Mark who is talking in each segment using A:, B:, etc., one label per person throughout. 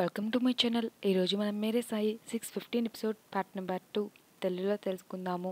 A: welcome to my channel ఈరోజు మనం Mere Sai six fifteen episode part number two తెలుగులో తెలుసుకుందాము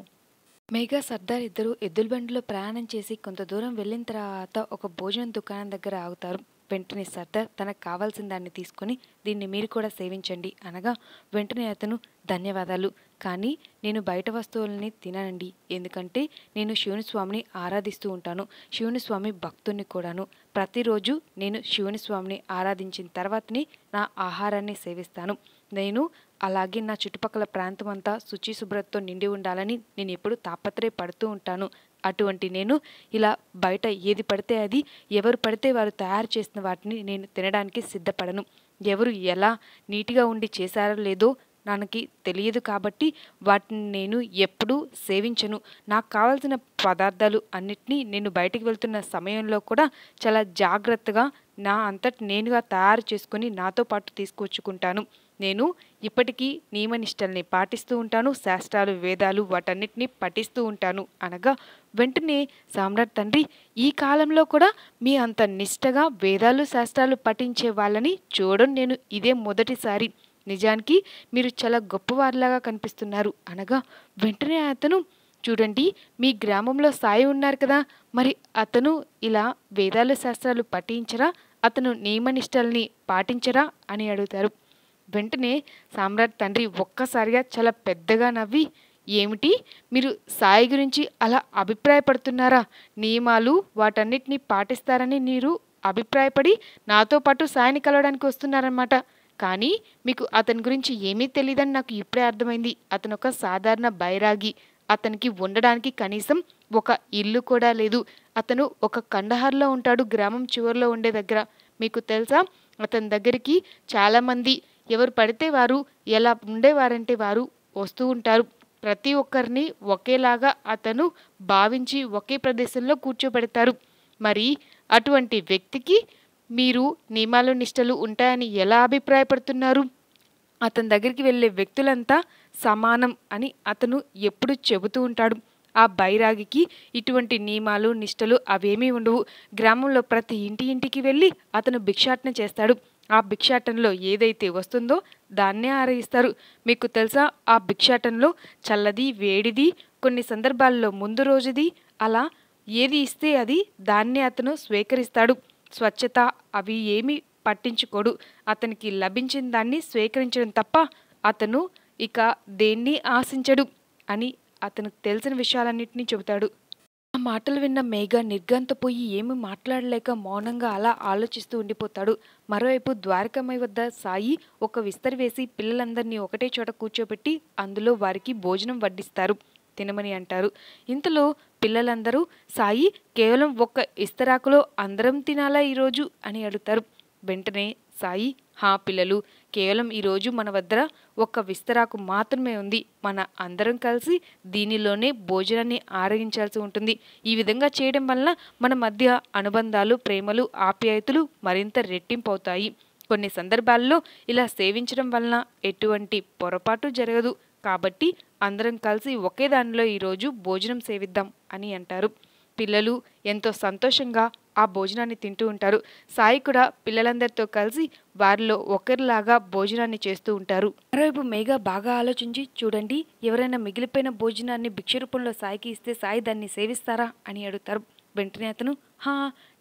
A: మేఘా సర్దార్ ఇద్దరు ఎద్దుల బండిలో ప్రయాణం చేసి కొంత దూరం వెళ్ళిన తర్వాత ఒక భోజనం దుకాణం దగ్గర ఆగుతారు వెంటనే సర్దార్ తనకు కావాల్సిన దాన్ని తీసుకుని దీన్ని మీరు కూడా సేవించండి అనగా వెంటనే అతను ధన్యవాదాలు కానీ నేను బయట వస్తువులని తినండి ఎందుకంటే నేను శివుని స్వామిని ఆరాధిస్తూ ఉంటాను శివుని స్వామి భక్తుని కూడాను ప్రతిరోజు నేను శివుని స్వామిని ఆరాధించిన తర్వాతనే నా ఆహారాన్ని సేవిస్తాను నేను అలాగే నా చుట్టుపక్కల ప్రాంతం అంతా శుచి శుభ్రతతో నిండి ఉండాలని నేను ఎప్పుడు తాపత్రయపడుతూ ఉంటాను అటువంటి నేను ఇలా బయట ఏది పడితే అది ఎవరు పడితే వారు తయారు చేసిన వాటిని నేను తినడానికి సిద్ధపడను ఎవరు ఎలా నీట్గా ఉండి చేశారో లేదో నాకు తెలియదు కాబట్టి వాటిని నేను ఎప్పుడూ సేవించను నాకు కావాల్సిన పదార్థాలు అన్నిటినీ నేను బయటికి వెళ్తున్న సమయంలో కూడా చాలా జాగ్రత్తగా నా అంతటి నేనుగా తయారు చేసుకొని నాతో పాటు తీసుకొచ్చుకుంటాను నేను ఇప్పటికీ నియమనిష్టల్ని పాటిస్తూ ఉంటాను శాస్త్రాలు వేదాలు వాటన్నిటినీ పఠిస్తూ ఉంటాను అనగా వెంటనే సామ్రాట్ తండ్రి ఈ కాలంలో కూడా మీ అంత నిష్టగా వేదాలు శాస్త్రాలు పఠించే వాళ్ళని చూడడం నేను ఇదే మొదటిసారి నిజానికి మీరు చాలా గొప్పవారిలాగా కనిపిస్తున్నారు అనగా వెంటనే అతను చూడండి మీ గ్రామంలో సాయి ఉన్నారు కదా మరి అతను ఇలా వేదాల శాస్త్రాలు పఠించరా అతను నియమనిష్టల్ని పాటించరా అని అడుగుతారు వెంటనే సామ్రాట్ తండ్రి ఒక్కసారిగా చాలా పెద్దగా నవ్వి ఏమిటి మీరు సాయి గురించి అలా అభిప్రాయపడుతున్నారా నియమాలు వాటన్నిటినీ పాటిస్తారని మీరు అభిప్రాయపడి నాతో పాటు సాయిని కలవడానికి వస్తున్నారన్నమాట కానీ మీకు అతని గురించి ఏమీ తెలియదని నాకు ఇప్పుడే అర్థమైంది అతను ఒక సాధారణ బైరాగి అతనికి ఉండడానికి కనీసం ఒక ఇల్లు కూడా లేదు అతను ఒక కండహార్లో ఉంటాడు గ్రామం చివరిలో ఉండే దగ్గర మీకు తెలుసా అతని దగ్గరికి చాలామంది ఎవరు పడితే వారు ఎలా ఉండేవారంటే వారు వస్తూ ఉంటారు ప్రతి ఒక్కరిని ఒకేలాగా అతను భావించి ఒకే ప్రదేశంలో కూర్చోబెడతారు మరి అటువంటి వ్యక్తికి మీరు నియమాలు నిష్టలు ఉంటాయని ఎలా అభిప్రాయపడుతున్నారు అతని దగ్గరికి వెళ్ళే వ్యక్తులంతా సమానం అని అతను ఎప్పుడు చెబుతూ ఉంటాడు ఆ బైరాగికి ఇటువంటి నియమాలు నిష్టలు అవేమీ ఉండవు గ్రామంలో ప్రతి ఇంటి ఇంటికి వెళ్ళి అతను భిక్షాటన చేస్తాడు ఆ భిక్షాటనలో ఏదైతే వస్తుందో దాన్నే ఆరయిస్తారు మీకు తెలుసా ఆ భిక్షాటనలో చల్లది వేడిది కొన్ని సందర్భాల్లో ముందు రోజుది అలా ఏది ఇస్తే అది దాన్నే అతను స్వీకరిస్తాడు స్వచ్ఛత అవి ఏమీ పట్టించుకోడు అతనికి లభించిన దాన్ని స్వీకరించడం తప్ప అతను ఇక దేన్ని ఆశించడు అని అతనికి తెలిసిన విషయాలన్నింటినీ చెబుతాడు ఆ మాటలు విన్న మేఘ నిర్గంతపోయి ఏమి మాట్లాడలేక మౌనంగా అలా ఆలోచిస్తూ ఉండిపోతాడు మరోవైపు ద్వారకమ్మ వద్ద సాయి ఒక విస్తరి వేసి పిల్లలందరినీ ఒకటే చోట కూర్చోబెట్టి అందులో వారికి భోజనం వడ్డిస్తారు తినమని అంటారు ఇంతలో పిల్లలందరూ సాయి కేవలం ఒక్క ఇస్తరాకులో అందరం తినాలా ఈరోజు అని అడుగుతారు వెంటనే సాయి హా పిల్లలు కేవలం ఈరోజు మన వద్ద ఒక్క విస్తరాకు మాత్రమే ఉంది మన అందరం కలిసి దీనిలోనే భోజనాన్ని ఆరగించాల్సి ఉంటుంది ఈ విధంగా చేయడం వలన మన మధ్య అనుబంధాలు ప్రేమలు ఆప్యాయతలు మరింత రెట్టింపు అవుతాయి కొన్ని సందర్భాల్లో ఇలా సేవించడం వలన ఎటువంటి పొరపాటు జరగదు కాబట్టి అందరం కలిసి ఒకే దానిలో ఈరోజు భోజనం సేవిద్దాం అని అంటారు పిల్లలు ఎంతో సంతోషంగా ఆ భోజనాన్ని తింటూ ఉంటారు సాయి కూడా పిల్లలందరితో కలిసి వారిలో ఒకరిలాగా భోజనాన్ని చేస్తూ ఉంటారు మరోవైపు మేఘ బాగా ఆలోచించి చూడండి ఎవరైనా మిగిలిపోయిన భోజనాన్ని భిక్ష రూపంలో సాయికి ఇస్తే సాయి దాన్ని సేవిస్తారా అని అడుగుతారు వెంటనే అతను హా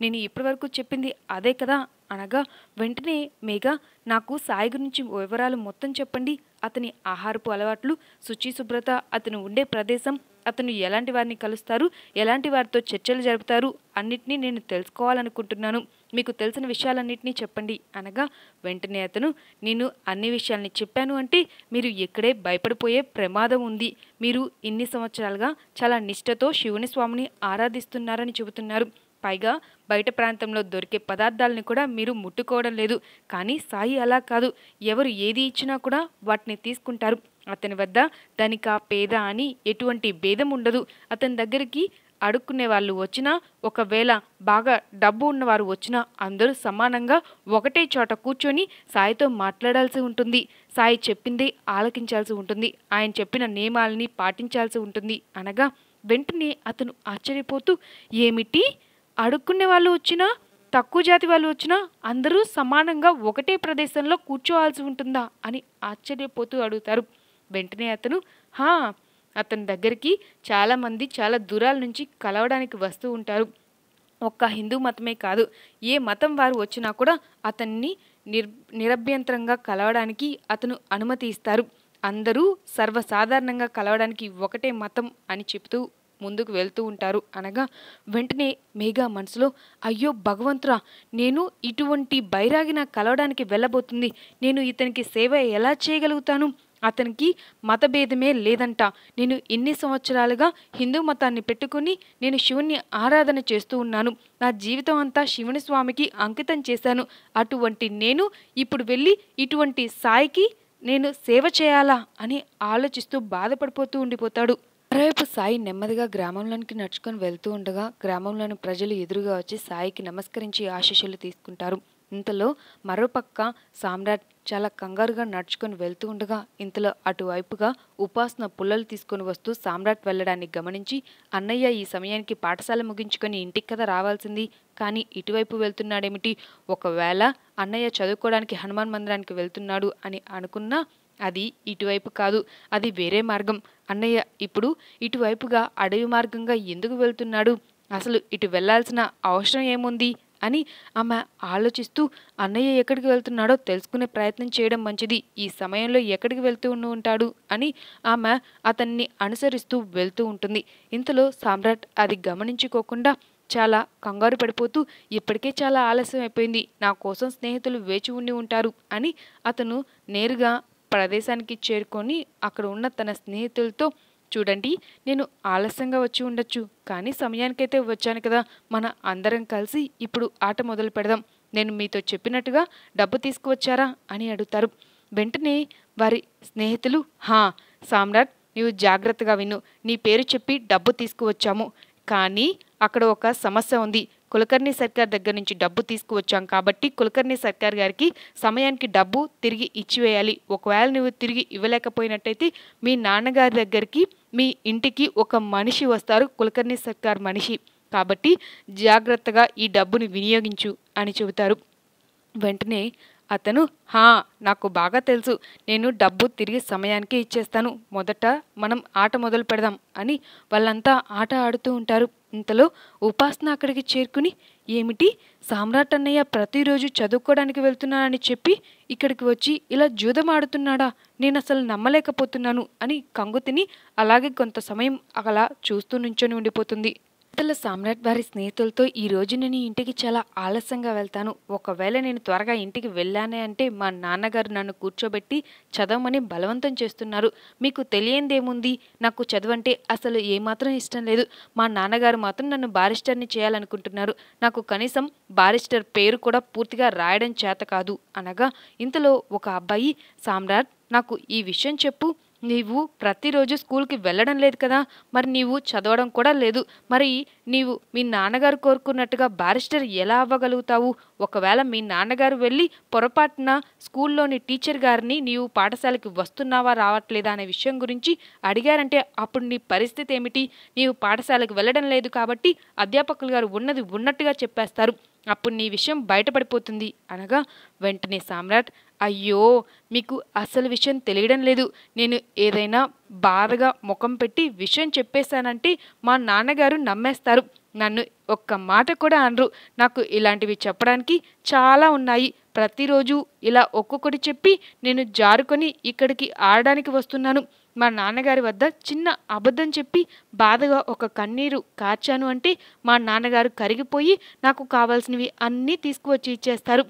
A: నేను ఇప్పటివరకు చెప్పింది అదే కదా అనగా వెంటనే మేఘ నాకు సాయి గురించి వివరాలు మొత్తం చెప్పండి అతని ఆహారపు అలవాట్లు శుచి శుభ్రత అతను ఉండే ప్రదేశం అతను ఎలాంటి వారిని కలుస్తారు ఎలాంటి వారితో చర్చలు జరుపుతారు అన్నిటినీ నేను తెలుసుకోవాలనుకుంటున్నాను మీకు తెలిసిన విషయాలన్నింటినీ చెప్పండి అనగా వెంటనే అతను నేను అన్ని విషయాల్ని చెప్పాను అంటే మీరు ఇక్కడే భయపడిపోయే ప్రమాదం ఉంది మీరు ఇన్ని సంవత్సరాలుగా చాలా నిష్ఠతో శివుని స్వామిని ఆరాధిస్తున్నారని చెబుతున్నారు పైగా బయట ప్రాంతంలో దొరికే పదార్థాలని కూడా మీరు ముట్టుకోవడం లేదు కానీ సాయి అలా కాదు ఎవరు ఏది ఇచ్చినా కూడా వాటిని తీసుకుంటారు అతని వద్ద ధనిక పేద అని ఎటువంటి భేదం ఉండదు అతని దగ్గరికి అడుక్కునే వాళ్ళు వచ్చినా ఒకవేళ బాగా డబ్బు ఉన్నవారు వచ్చినా అందరూ సమానంగా ఒకటే చోట కూర్చొని సాయితో మాట్లాడాల్సి ఉంటుంది సాయి చెప్పింది ఆలకించాల్సి ఉంటుంది ఆయన చెప్పిన నియమాలని పాటించాల్సి ఉంటుంది అనగా వెంటనే అతను ఆశ్చర్యపోతూ ఏమిటి అడుక్కునే వాళ్ళు వచ్చినా తక్కువ జాతి వాళ్ళు వచ్చినా అందరూ సమానంగా ఒకటే ప్రదేశంలో కూర్చోవాల్సి ఉంటుందా అని ఆశ్చర్యపోతూ అడుగుతారు వెంటనే అతను హా అతని దగ్గరికి చాలామంది చాలా దూరాల నుంచి కలవడానికి వస్తూ ఉంటారు ఒక్క హిందూ మతమే కాదు ఏ మతం వారు వచ్చినా కూడా అతన్ని నిర్ నిరభ్యంతరంగా కలవడానికి అతను అనుమతి ఇస్తారు అందరూ సర్వసాధారణంగా కలవడానికి ఒకటే మతం అని చెబుతూ ముందుకు వెళ్తూ ఉంటారు అనగా వెంటనే మేఘా మనసులో అయ్యో భగవంతురా నేను ఇటువంటి బైరాగిన కలవడానికి వెళ్ళబోతుంది నేను ఇతనికి సేవ ఎలా చేయగలుగుతాను అతనికి మతభేదమే లేదంట నేను ఎన్ని సంవత్సరాలుగా హిందూ మతాన్ని పెట్టుకుని నేను శివుణ్ణి ఆరాధన చేస్తూ ఉన్నాను నా జీవితం అంతా శివుని స్వామికి అంకితం చేశాను అటువంటి నేను ఇప్పుడు వెళ్ళి ఇటువంటి సాయికి నేను సేవ చేయాలా అని ఆలోచిస్తూ బాధపడిపోతూ ఉండిపోతాడు మరోవైపు సాయి నెమ్మదిగా గ్రామంలోనికి నడుచుకొని వెళ్తూ ఉండగా గ్రామంలోని ప్రజలు ఎదురుగా వచ్చి సాయికి నమస్కరించి ఆశీస్సులు తీసుకుంటారు ఇంతలో మరోపక్క సామ్రాట్ చాలా కంగారుగా నడుచుకొని వెళ్తూ ఉండగా ఇంతలో అటువైపుగా ఉపాసన పుల్లలు తీసుకొని వస్తూ సామ్రాట్ వెళ్ళడాన్ని గమనించి అన్నయ్య ఈ సమయానికి పాఠశాల ముగించుకొని ఇంటికి కదా రావాల్సింది కానీ ఇటువైపు వెళ్తున్నాడేమిటి ఒకవేళ అన్నయ్య చదువుకోవడానికి హనుమాన్ మందిరానికి వెళ్తున్నాడు అని అనుకున్నా అది ఇటువైపు కాదు అది వేరే మార్గం అన్నయ్య ఇప్పుడు ఇటువైపుగా అడవి మార్గంగా ఎందుకు వెళ్తున్నాడు అసలు ఇటు వెళ్లాల్సిన అవసరం ఏముంది అని ఆమె ఆలోచిస్తూ అన్నయ్య ఎక్కడికి వెళ్తున్నాడో తెలుసుకునే ప్రయత్నం చేయడం మంచిది ఈ సమయంలో ఎక్కడికి వెళ్తూ ఉంటాడు అని ఆమె అతన్ని అనుసరిస్తూ వెళ్తూ ఉంటుంది ఇంతలో సామ్రాట్ అది గమనించుకోకుండా చాలా కంగారు పడిపోతూ ఇప్పటికే చాలా ఆలస్యం అయిపోయింది నా కోసం స్నేహితులు వేచి ఉండి ఉంటారు అని అతను నేరుగా ప్రదేశానికి చేరుకొని అక్కడ ఉన్న తన స్నేహితులతో చూడండి నేను ఆలస్యంగా వచ్చి ఉండొచ్చు కానీ సమయానికైతే వచ్చాను కదా మన అందరం కలిసి ఇప్పుడు ఆట మొదలు పెడదాం నేను మీతో చెప్పినట్టుగా డబ్బు తీసుకువచ్చారా అని అడుగుతారు వెంటనే వారి స్నేహితులు హా సామ్రాట్ నీవు జాగ్రత్తగా విను నీ పేరు చెప్పి డబ్బు తీసుకువచ్చాము కానీ అక్కడ ఒక సమస్య ఉంది కులకర్ణి సర్కార్ దగ్గర నుంచి డబ్బు తీసుకువచ్చాం కాబట్టి కులకర్ణి సర్కార్ గారికి సమయానికి డబ్బు తిరిగి ఇచ్చివేయాలి ఒకవేళ నువ్వు తిరిగి ఇవ్వలేకపోయినట్టయితే మీ నాన్నగారి దగ్గరికి మీ ఇంటికి ఒక మనిషి వస్తారు కులకర్ణి సర్కార్ మనిషి కాబట్టి జాగ్రత్తగా ఈ డబ్బుని వినియోగించు అని చెబుతారు వెంటనే అతను హా నాకు బాగా తెలుసు నేను డబ్బు తిరిగి సమయానికి ఇచ్చేస్తాను మొదట మనం ఆట మొదలు పెడదాం అని వాళ్ళంతా ఆట ఆడుతూ ఉంటారు ఇంతలో ఉపాసన అక్కడికి చేరుకుని ఏమిటి సామ్రాట్ అన్నయ్య ప్రతిరోజు చదువుకోవడానికి వెళ్తున్నానని చెప్పి ఇక్కడికి వచ్చి ఇలా జూదం ఆడుతున్నాడా నేను అసలు నమ్మలేకపోతున్నాను అని కంగుతిని అలాగే కొంత సమయం అలా చూస్తూ నుంచొని ఉండిపోతుంది హోటల్ సామ్రాట్ వారి స్నేహితులతో ఈ రోజు నేను ఇంటికి చాలా ఆలస్యంగా వెళ్తాను ఒకవేళ నేను త్వరగా ఇంటికి వెళ్ళానే అంటే మా నాన్నగారు నన్ను కూర్చోబెట్టి చదవమని బలవంతం చేస్తున్నారు మీకు తెలియందేముంది నాకు చదవంటే అసలు ఏమాత్రం ఇష్టం లేదు మా నాన్నగారు మాత్రం నన్ను బారిస్టర్ని చేయాలనుకుంటున్నారు నాకు కనీసం బారిస్టర్ పేరు కూడా పూర్తిగా రాయడం చేత కాదు అనగా ఇంతలో ఒక అబ్బాయి సామ్రాట్ నాకు ఈ విషయం చెప్పు నీవు ప్రతిరోజు స్కూల్కి వెళ్ళడం లేదు కదా మరి నీవు చదవడం కూడా లేదు మరి నీవు మీ నాన్నగారు కోరుకున్నట్టుగా బారిస్టర్ ఎలా అవ్వగలుగుతావు ఒకవేళ మీ నాన్నగారు వెళ్ళి పొరపాటున స్కూల్లోని టీచర్ గారిని నీవు పాఠశాలకి వస్తున్నావా రావట్లేదా అనే విషయం గురించి అడిగారంటే అప్పుడు నీ పరిస్థితి ఏమిటి నీవు పాఠశాలకు వెళ్ళడం లేదు కాబట్టి అధ్యాపకులు గారు ఉన్నది ఉన్నట్టుగా చెప్పేస్తారు అప్పుడు నీ విషయం బయటపడిపోతుంది అనగా వెంటనే సామ్రాట్ అయ్యో మీకు అసలు విషయం తెలియడం లేదు నేను ఏదైనా బాధగా ముఖం పెట్టి విషయం చెప్పేశానంటే మా నాన్నగారు నమ్మేస్తారు నన్ను ఒక్క మాట కూడా అనరు నాకు ఇలాంటివి చెప్పడానికి చాలా ఉన్నాయి ప్రతిరోజు ఇలా ఒక్కొక్కటి చెప్పి నేను జారుకొని ఇక్కడికి ఆడడానికి వస్తున్నాను మా నాన్నగారి వద్ద చిన్న అబద్ధం చెప్పి బాధగా ఒక కన్నీరు కార్చాను అంటే మా నాన్నగారు కరిగిపోయి నాకు కావాల్సినవి అన్నీ తీసుకువచ్చి ఇచ్చేస్తారు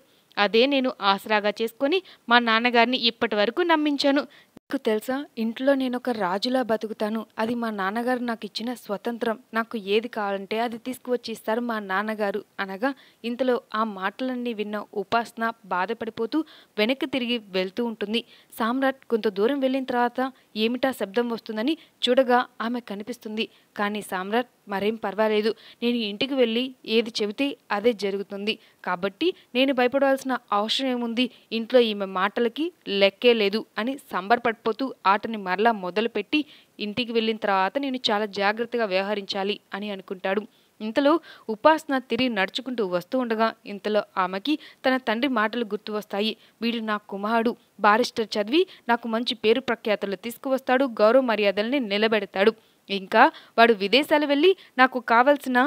A: అదే నేను ఆసరాగా చేసుకొని మా నాన్నగారిని ఇప్పటి వరకు నమ్మించాను నీకు తెలుసా ఇంట్లో నేను ఒక రాజులా బతుకుతాను అది మా నాన్నగారు నాకు ఇచ్చిన స్వతంత్రం నాకు ఏది కావాలంటే అది తీసుకువచ్చి ఇస్తారు మా నాన్నగారు అనగా ఇంతలో ఆ మాటలన్నీ విన్న ఉపాసన బాధపడిపోతూ వెనక్కి తిరిగి వెళ్తూ ఉంటుంది సామ్రాట్ కొంత దూరం వెళ్ళిన తర్వాత ఏమిటా శబ్దం వస్తుందని చూడగా ఆమె కనిపిస్తుంది కానీ సామ్రాట్ మరేం పర్వాలేదు నేను ఇంటికి వెళ్ళి ఏది చెబితే అదే జరుగుతుంది కాబట్టి నేను భయపడవలసిన అవసరం ఏముంది ఇంట్లో ఈమె మాటలకి లెక్కే లేదు అని సంబరపడిపోతూ ఆటని మరలా మొదలుపెట్టి ఇంటికి వెళ్ళిన తర్వాత నేను చాలా జాగ్రత్తగా వ్యవహరించాలి అని అనుకుంటాడు ఇంతలో ఉపాసన తిరిగి నడుచుకుంటూ వస్తూ ఉండగా ఇంతలో ఆమెకి తన తండ్రి మాటలు గుర్తు వస్తాయి వీడు నా కుమారుడు బారిస్టర్ చదివి నాకు మంచి పేరు ప్రఖ్యాతలు తీసుకువస్తాడు గౌరవ మర్యాదల్ని నిలబెడతాడు ఇంకా వాడు విదేశాలు వెళ్ళి నాకు కావలసిన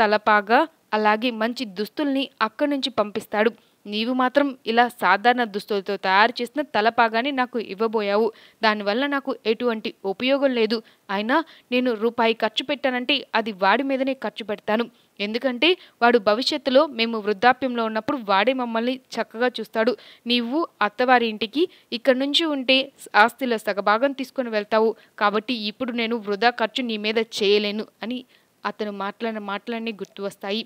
A: తలపాగా అలాగే మంచి దుస్తుల్ని అక్కడి నుంచి పంపిస్తాడు నీవు మాత్రం ఇలా సాధారణ దుస్తులతో తయారు చేసిన తలపాగాని నాకు ఇవ్వబోయావు దానివల్ల నాకు ఎటువంటి ఉపయోగం లేదు అయినా నేను రూపాయి ఖర్చు పెట్టానంటే అది వాడి మీదనే ఖర్చు పెడతాను ఎందుకంటే వాడు భవిష్యత్తులో మేము వృద్ధాప్యంలో ఉన్నప్పుడు వాడే మమ్మల్ని చక్కగా చూస్తాడు నీవు అత్తవారి ఇంటికి ఇక్కడి నుంచి ఉంటే ఆస్తిలో సగభాగం తీసుకొని వెళ్తావు కాబట్టి ఇప్పుడు నేను వృధా ఖర్చు నీ మీద చేయలేను అని అతను మాట్లాడిన మాటలన్నీ గుర్తు వస్తాయి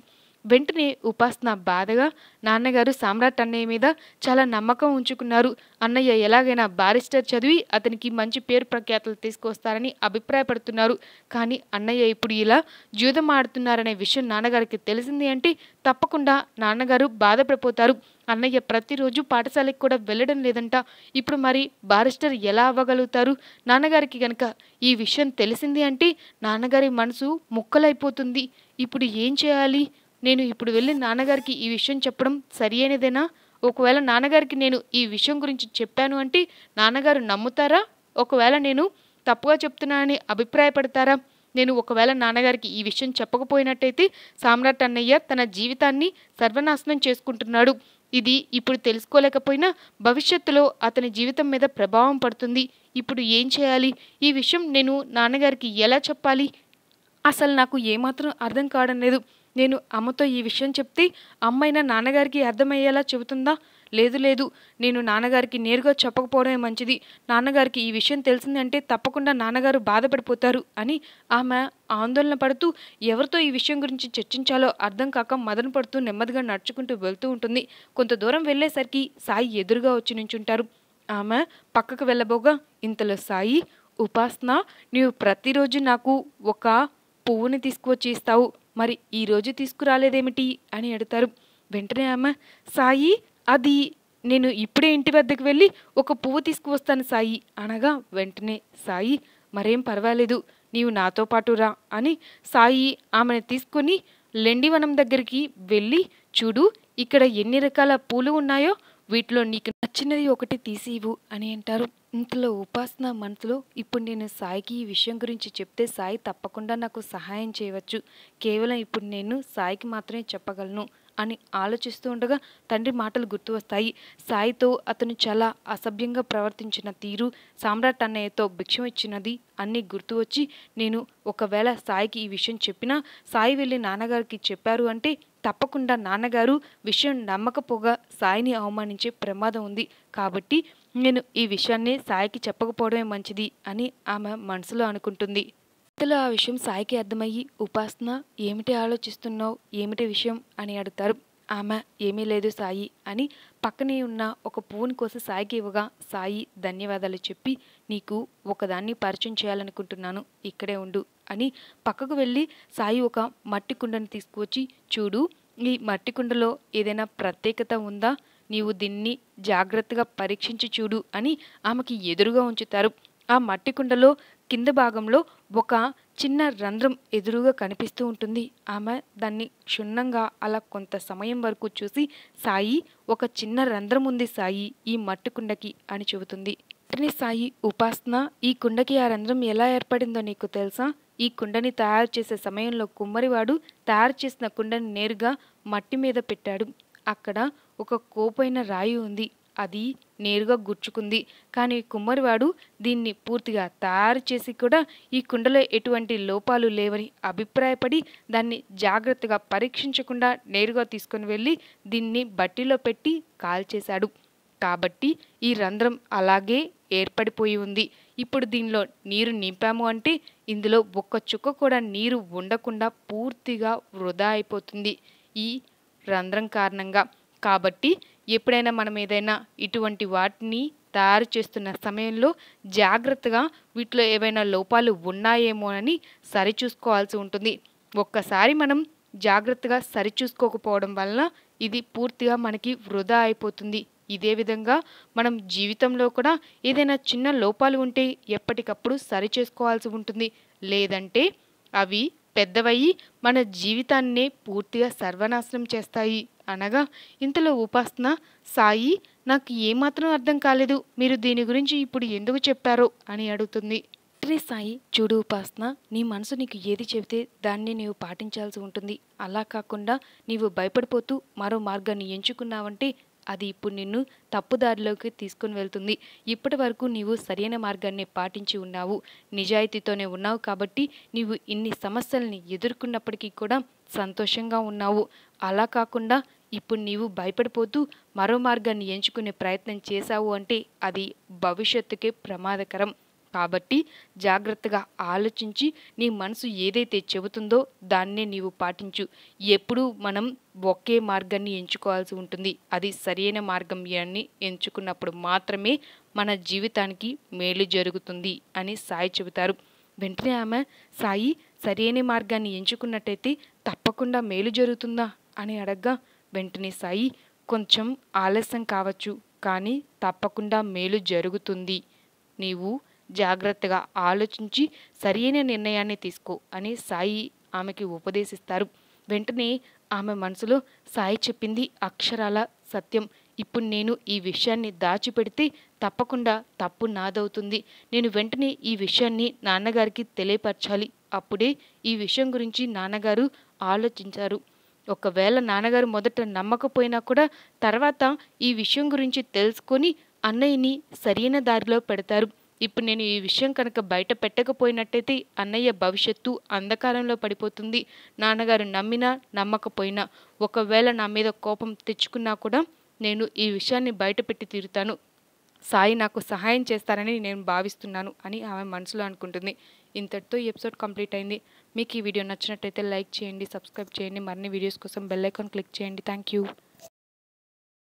A: వెంటనే ఉపాసన బాధగా నాన్నగారు సామ్రాట్ అన్నయ్య మీద చాలా నమ్మకం ఉంచుకున్నారు అన్నయ్య ఎలాగైనా బారిస్టర్ చదివి అతనికి మంచి పేరు ప్రఖ్యాతలు తీసుకొస్తారని అభిప్రాయపడుతున్నారు కానీ అన్నయ్య ఇప్పుడు ఇలా జూదం ఆడుతున్నారనే విషయం నాన్నగారికి తెలిసింది అంటే తప్పకుండా నాన్నగారు బాధపడిపోతారు అన్నయ్య ప్రతిరోజు పాఠశాలకు కూడా వెళ్ళడం లేదంట ఇప్పుడు మరి బారిస్టర్ ఎలా అవ్వగలుగుతారు నాన్నగారికి గనక ఈ విషయం తెలిసింది అంటే నాన్నగారి మనసు ముక్కలైపోతుంది ఇప్పుడు ఏం చేయాలి నేను ఇప్పుడు వెళ్ళి నాన్నగారికి ఈ విషయం చెప్పడం సరి అయినదేనా ఒకవేళ నాన్నగారికి నేను ఈ విషయం గురించి చెప్పాను అంటే నాన్నగారు నమ్ముతారా ఒకవేళ నేను తప్పుగా చెప్తున్నానని అభిప్రాయపడతారా నేను ఒకవేళ నాన్నగారికి ఈ విషయం చెప్పకపోయినట్టయితే సామ్రాట్ అన్నయ్య తన జీవితాన్ని సర్వనాశనం చేసుకుంటున్నాడు ఇది ఇప్పుడు తెలుసుకోలేకపోయినా భవిష్యత్తులో అతని జీవితం మీద ప్రభావం పడుతుంది ఇప్పుడు ఏం చేయాలి ఈ విషయం నేను నాన్నగారికి ఎలా చెప్పాలి అసలు నాకు ఏమాత్రం అర్థం కావడం లేదు నేను అమ్మతో ఈ విషయం చెప్తే అమ్మైనా నాన్నగారికి అర్థమయ్యేలా చెబుతుందా లేదు లేదు నేను నాన్నగారికి నేరుగా చెప్పకపోవడమే మంచిది నాన్నగారికి ఈ విషయం తెలిసిందంటే తప్పకుండా నాన్నగారు బాధపడిపోతారు అని ఆమె ఆందోళన పడుతూ ఎవరితో ఈ విషయం గురించి చర్చించాలో అర్థం కాక మదన పడుతూ నెమ్మదిగా నడుచుకుంటూ వెళ్తూ ఉంటుంది కొంత దూరం వెళ్ళేసరికి సాయి ఎదురుగా వచ్చి నించుంటారు ఆమె పక్కకు వెళ్ళబోగా ఇంతలో సాయి ఉపాసన నీవు ప్రతిరోజు నాకు ఒక పువ్వుని తీసుకువచ్చి ఇస్తావు మరి ఈరోజు తీసుకురాలేదేమిటి అని అడుగుతారు వెంటనే ఆమె సాయి అది నేను ఇప్పుడే ఇంటి వద్దకు వెళ్ళి ఒక పువ్వు తీసుకువస్తాను సాయి అనగా వెంటనే సాయి మరేం పర్వాలేదు నీవు నాతో పాటు రా అని సాయి ఆమెను తీసుకుని లెండివనం దగ్గరికి వెళ్ళి చూడు ఇక్కడ ఎన్ని రకాల పూలు ఉన్నాయో వీటిలో నీకు నచ్చినది ఒకటి తీసివు అని అంటారు ఇంతలో ఉపాసన మనసులో ఇప్పుడు నేను సాయికి ఈ విషయం గురించి చెప్తే సాయి తప్పకుండా నాకు సహాయం చేయవచ్చు కేవలం ఇప్పుడు నేను సాయికి మాత్రమే చెప్పగలను అని ఆలోచిస్తూ ఉండగా తండ్రి మాటలు గుర్తు వస్తాయి సాయితో అతను చాలా అసభ్యంగా ప్రవర్తించిన తీరు సామ్రాట్ అన్నయ్యతో భిక్షం ఇచ్చినది అన్ని గుర్తు వచ్చి నేను ఒకవేళ సాయికి ఈ విషయం చెప్పినా సాయి వెళ్ళి నాన్నగారికి చెప్పారు అంటే తప్పకుండా నాన్నగారు విషయం నమ్మకపోగా సాయిని అవమానించే ప్రమాదం ఉంది కాబట్టి నేను ఈ విషయాన్ని సాయికి చెప్పకపోవడమే మంచిది అని ఆమె మనసులో అనుకుంటుంది ఇంతలో ఆ విషయం సాయికి అర్థమయ్యి ఉపాసన ఏమిటి ఆలోచిస్తున్నావు ఏమిటి విషయం అని అడుగుతారు ఆమె ఏమీ లేదు సాయి అని పక్కనే ఉన్న ఒక పువ్వుని కోసి సాయికి ఇవ్వగా సాయి ధన్యవాదాలు చెప్పి నీకు ఒకదాన్ని పరిచయం చేయాలనుకుంటున్నాను ఇక్కడే ఉండు అని పక్కకు వెళ్ళి సాయి ఒక మట్టి కుండను తీసుకువచ్చి చూడు ఈ మట్టి కుండలో ఏదైనా ప్రత్యేకత ఉందా నీవు దీన్ని జాగ్రత్తగా పరీక్షించి చూడు అని ఆమెకి ఎదురుగా ఉంచుతారు ఆ మట్టి కుండలో కింద భాగంలో ఒక చిన్న రంధ్రం ఎదురుగా కనిపిస్తూ ఉంటుంది ఆమె దాన్ని క్షుణ్ణంగా అలా కొంత సమయం వరకు చూసి సాయి ఒక చిన్న రంధ్రం ఉంది సాయి ఈ మట్టుకుండకి అని చెబుతుంది పట్టని సాయి ఉపాసన ఈ కుండకి ఆ రంధ్రం ఎలా ఏర్పడిందో నీకు తెలుసా ఈ కుండని తయారు చేసే సమయంలో కుమ్మరివాడు తయారు చేసిన కుండని నేరుగా మట్టి మీద పెట్టాడు అక్కడ ఒక కోపైన రాయి ఉంది అది నేరుగా గుచ్చుకుంది కానీ కుమ్మరివాడు దీన్ని పూర్తిగా తయారు చేసి కూడా ఈ కుండలో ఎటువంటి లోపాలు లేవని అభిప్రాయపడి దాన్ని జాగ్రత్తగా పరీక్షించకుండా నేరుగా తీసుకుని వెళ్ళి దీన్ని బట్టిలో పెట్టి కాల్చేశాడు కాబట్టి ఈ రంధ్రం అలాగే ఏర్పడిపోయి ఉంది ఇప్పుడు దీనిలో నీరు నింపాము అంటే ఇందులో ఒక్క చుక్క కూడా నీరు ఉండకుండా పూర్తిగా వృధా అయిపోతుంది ఈ రంధ్రం కారణంగా కాబట్టి ఎప్పుడైనా మనం ఏదైనా ఇటువంటి వాటిని తయారు చేస్తున్న సమయంలో జాగ్రత్తగా వీటిలో ఏవైనా లోపాలు ఉన్నాయేమో అని సరిచూసుకోవాల్సి ఉంటుంది ఒక్కసారి మనం జాగ్రత్తగా సరిచూసుకోకపోవడం వలన ఇది పూర్తిగా మనకి వృధా అయిపోతుంది ఇదే విధంగా మనం జీవితంలో కూడా ఏదైనా చిన్న లోపాలు ఉంటే ఎప్పటికప్పుడు సరి చేసుకోవాల్సి ఉంటుంది లేదంటే అవి పెద్దవయ్యి మన జీవితాన్నే పూర్తిగా సర్వనాశనం చేస్తాయి అనగా ఇంతలో ఉపాసన సాయి నాకు ఏమాత్రం అర్థం కాలేదు మీరు దీని గురించి ఇప్పుడు ఎందుకు చెప్పారో అని అడుగుతుంది రే సాయి చూడు ఉపాసన నీ మనసు నీకు ఏది చెబితే దాన్ని నీవు పాటించాల్సి ఉంటుంది అలా కాకుండా నీవు భయపడిపోతూ మరో మార్గాన్ని ఎంచుకున్నావంటే అది ఇప్పుడు నిన్ను తప్పుదారిలోకి తీసుకుని వెళ్తుంది ఇప్పటి వరకు నీవు సరైన మార్గాన్ని పాటించి ఉన్నావు నిజాయితీతోనే ఉన్నావు కాబట్టి నీవు ఇన్ని సమస్యల్ని ఎదుర్కొన్నప్పటికీ కూడా సంతోషంగా ఉన్నావు అలా కాకుండా ఇప్పుడు నీవు భయపడిపోతూ మరో మార్గాన్ని ఎంచుకునే ప్రయత్నం చేశావు అంటే అది భవిష్యత్తుకే ప్రమాదకరం కాబట్టి జాగ్రత్తగా ఆలోచించి నీ మనసు ఏదైతే చెబుతుందో దాన్నే నీవు పాటించు ఎప్పుడూ మనం ఒకే మార్గాన్ని ఎంచుకోవాల్సి ఉంటుంది అది సరైన మార్గం అని ఎంచుకున్నప్పుడు మాత్రమే మన జీవితానికి మేలు జరుగుతుంది అని సాయి చెబుతారు వెంటనే ఆమె సాయి సరైన మార్గాన్ని ఎంచుకున్నట్టయితే తప్పకుండా మేలు జరుగుతుందా అని అడగ్గా వెంటనే సాయి కొంచెం ఆలస్యం కావచ్చు కానీ తప్పకుండా మేలు జరుగుతుంది నీవు జాగ్రత్తగా ఆలోచించి సరైన నిర్ణయాన్ని తీసుకో అని సాయి ఆమెకి ఉపదేశిస్తారు వెంటనే ఆమె మనసులో సాయి చెప్పింది అక్షరాల సత్యం ఇప్పుడు నేను ఈ విషయాన్ని దాచిపెడితే తప్పకుండా తప్పు నాదవుతుంది నేను వెంటనే ఈ విషయాన్ని నాన్నగారికి తెలియపరచాలి అప్పుడే ఈ విషయం గురించి నాన్నగారు ఆలోచించారు ఒకవేళ నాన్నగారు మొదట నమ్మకపోయినా కూడా తర్వాత ఈ విషయం గురించి తెలుసుకొని అన్నయ్యని సరైన దారిలో పెడతారు ఇప్పుడు నేను ఈ విషయం కనుక బయట పెట్టకపోయినట్టయితే అన్నయ్య భవిష్యత్తు అంధకారంలో పడిపోతుంది నాన్నగారు నమ్మినా నమ్మకపోయినా ఒకవేళ నా మీద కోపం తెచ్చుకున్నా కూడా నేను ఈ విషయాన్ని బయటపెట్టి తీరుతాను సాయి నాకు సహాయం చేస్తారని నేను భావిస్తున్నాను అని ఆమె మనసులో అనుకుంటుంది ఇంతటితో ఎపిసోడ్ కంప్లీట్ అయింది మీకు ఈ వీడియో నచ్చినట్టయితే లైక్ చేయండి సబ్స్క్రైబ్ చేయండి మరిన్ని వీడియోస్ కోసం బెల్ ఐకాన్ క్లిక్ చేయండి థ్యాంక్ యూ